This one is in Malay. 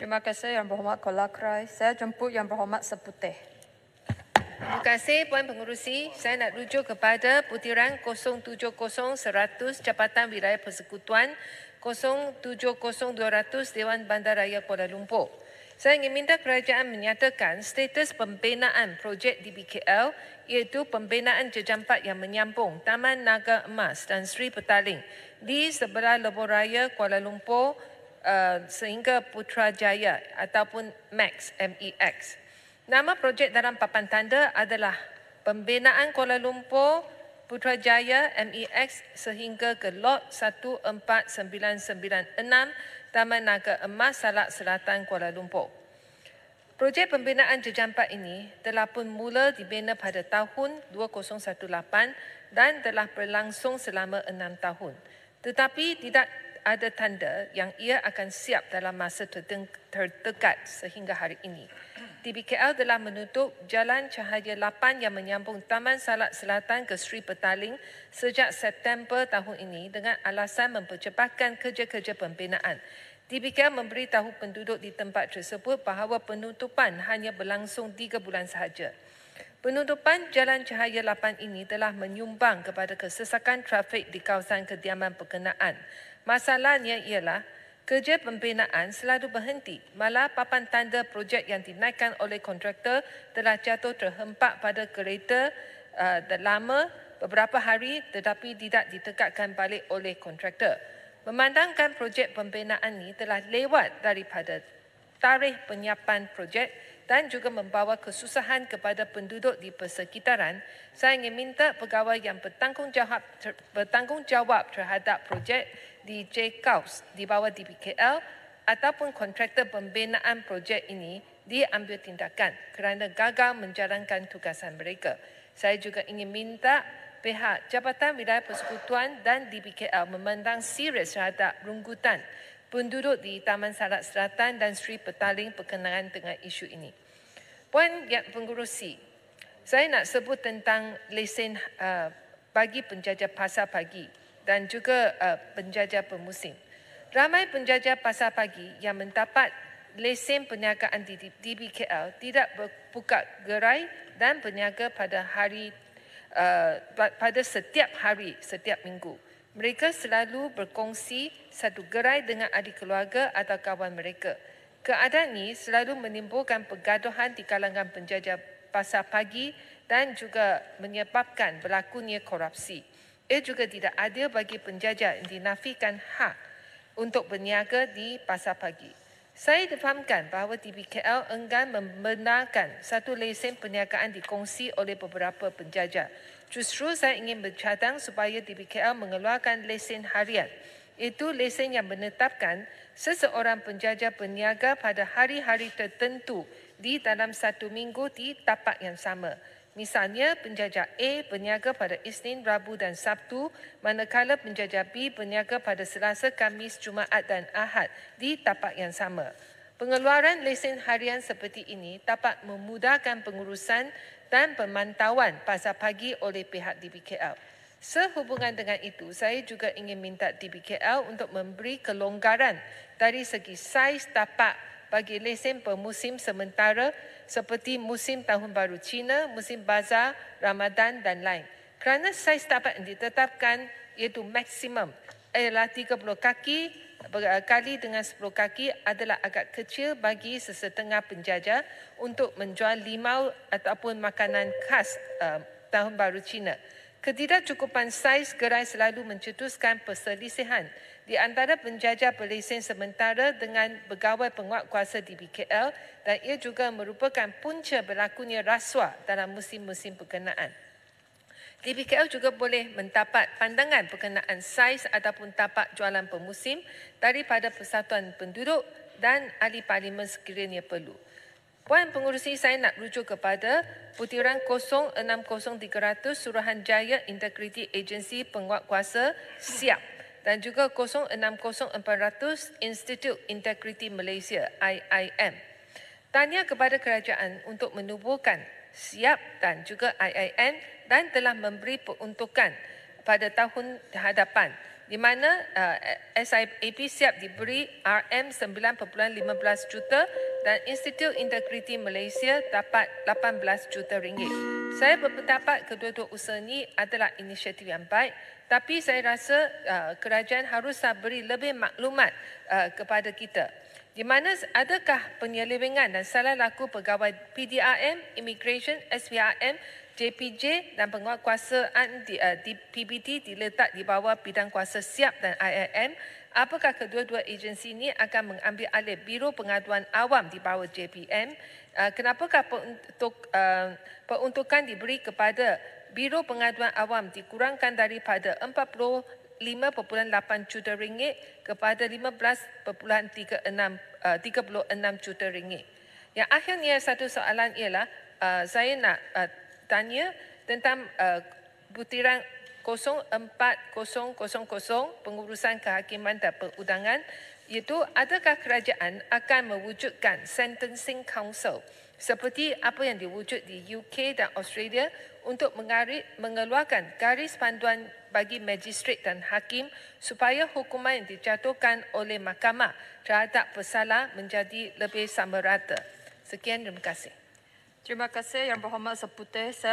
Terima kasih Yang Berhormat Kolakrai. Saya jemput Yang Berhormat Seputih. Terima kasih Puan Pengurusi. Saya nak rujuk kepada butiran 070100 Jabatan Wilayah Persekutuan 070200 Dewan Bandaraya Kuala Lumpur. Saya ingin minta kerajaan menyatakan status pembinaan projek DBKL iaitu pembinaan jejampat yang menyambung Taman Naga Emas dan Sri Petaling di sebelah Lebuh Raya Kuala Lumpur Uh, sehingga Putrajaya ataupun MAX, M-E-X. Nama projek dalam papan tanda adalah Pembinaan Kuala Lumpur Putrajaya MEX sehingga ke lot 14996 Taman Naga Emas Salak Selatan Kuala Lumpur. Projek pembinaan jejampak ini telah pun mula dibina pada tahun 2018 dan telah berlangsung selama enam tahun. Tetapi tidak ada tanda yang ia akan siap dalam masa terdekat sehingga hari ini. TbkL telah menutup Jalan Cahaya 8 yang menyambung Taman Salat Selatan ke Sri Petaling sejak September tahun ini dengan alasan mempercepatkan kerja-kerja pembinaan. TbkL memberitahu penduduk di tempat tersebut bahawa penutupan hanya berlangsung 3 bulan sahaja. Penutupan Jalan Cahaya 8 ini telah menyumbang kepada kesesakan trafik di kawasan kediaman perkenaan. Masalahnya ialah kerja pembinaan selalu berhenti, malah papan tanda projek yang dinaikkan oleh kontraktor telah jatuh terhempak pada kereta uh, lama beberapa hari tetapi tidak ditegakkan balik oleh kontraktor. Memandangkan projek pembinaan ini telah lewat daripada tarikh penyiapan projek dan juga membawa kesusahan kepada penduduk di persekitaran, saya ingin minta pegawai yang bertanggungjawab, ter, bertanggungjawab terhadap projek DJ Gauss di bawah DBKL ataupun kontraktor pembinaan projek ini diambil tindakan kerana gagal menjalankan tugasan mereka. Saya juga ingin minta pihak Jabatan Wilayah Persekutuan dan DBKL memandang serius terhadap runggutan penduduk di Taman Salat Selatan dan Sri Petaling berkenaan dengan isu ini. Puan Yat Pengurusi, saya nak sebut tentang lesen uh, bagi penjajah pasar pagi dan juga uh, penjajah pemusim. Ramai penjaja pasar pagi yang mendapat lesen perniagaan di DBKL tidak buka gerai dan berniaga pada hari uh, pada setiap hari setiap minggu. Mereka selalu berkongsi satu gerai dengan adik keluarga atau kawan mereka. Keadaan ini selalu menimbulkan pergaduhan di kalangan penjaja pasar pagi dan juga menyebabkan berlakunya korupsi. Ia juga tidak adil bagi penjajah yang dinafikan hak untuk berniaga di pasar pagi. Saya difahamkan bahawa DBKL enggan membenarkan satu lesen perniagaan dikongsi oleh beberapa penjajah. Justru saya ingin bercadang supaya DBKL mengeluarkan lesen harian. Itu lesen yang menetapkan seseorang penjajah berniaga pada hari-hari tertentu di dalam satu minggu di tapak yang sama. Misalnya, penjajah A berniaga pada Isnin, Rabu dan Sabtu, manakala penjajah B berniaga pada Selasa, Kamis, Jumaat dan Ahad di tapak yang sama. Pengeluaran lesen harian seperti ini dapat memudahkan pengurusan dan pemantauan pasar pagi oleh pihak DBKL. Sehubungan dengan itu, saya juga ingin minta DBKL untuk memberi kelonggaran dari segi saiz tapak bagi lesen per musim sementara seperti musim tahun baru Cina, musim bazar, Ramadan dan lain. Kerana saiz dapat ditetapkan iaitu maksimum ialah 30 kaki berkali eh, dengan 10 kaki adalah agak kecil bagi sesetengah penjaja untuk menjual limau ataupun makanan khas uh, tahun baru Cina. Ketidakcukupan saiz gerai selalu mencetuskan perselisihan di antara penjajah berlesen sementara dengan pegawai penguat kuasa di BKL dan ia juga merupakan punca berlakunya rasuah dalam musim-musim perkenaan. BKL juga boleh mendapat pandangan berkenaan saiz ataupun tapak jualan pemusim daripada Persatuan Penduduk dan Ahli Parlimen sekiranya perlu. Puan Pengurusi saya nak rujuk kepada butiran 060300 Suruhan Jaya Integrity Agency Penguatkuasa SIAP dan juga 060400 Institute Integrity Malaysia IIM. Tanya kepada kerajaan untuk menubuhkan SIAP dan juga IIM dan telah memberi peruntukan pada tahun hadapan di mana uh, SIAP siap diberi RM9.15 juta dan Institut Integriti Malaysia dapat 18 juta ringgit. Saya berpendapat kedua-dua usaha ini adalah inisiatif yang baik tapi saya rasa uh, kerajaan haruslah beri lebih maklumat uh, kepada kita. Di mana adakah penyelewengan dan salah laku pegawai PDRM, Immigration, SPRM JPJ dan penguatkuasaan eh, di, uh, di PBT diletak di bawah bidang kuasa SIAP dan IIM. apakah kedua-dua agensi ini akan mengambil alih biro pengaduan awam di bawah JPM? Uh, eh, kenapakah peruntuk, uh, eh, peruntukan diberi kepada biro pengaduan awam dikurangkan daripada 45.8 juta ringgit kepada 15.36 uh, 36 juta ringgit? Yang akhirnya satu soalan ialah uh, saya nak uh, tanya tentang uh, butiran 04000 pengurusan kehakiman dan perundangan iaitu adakah kerajaan akan mewujudkan sentencing council seperti apa yang diwujud di UK dan Australia untuk mengarik, mengeluarkan garis panduan bagi magistrat dan hakim supaya hukuman yang dijatuhkan oleh mahkamah terhadap pesalah menjadi lebih sama rata. Sekian, terima kasih. Terima kasih Yang Berhormat Seputih.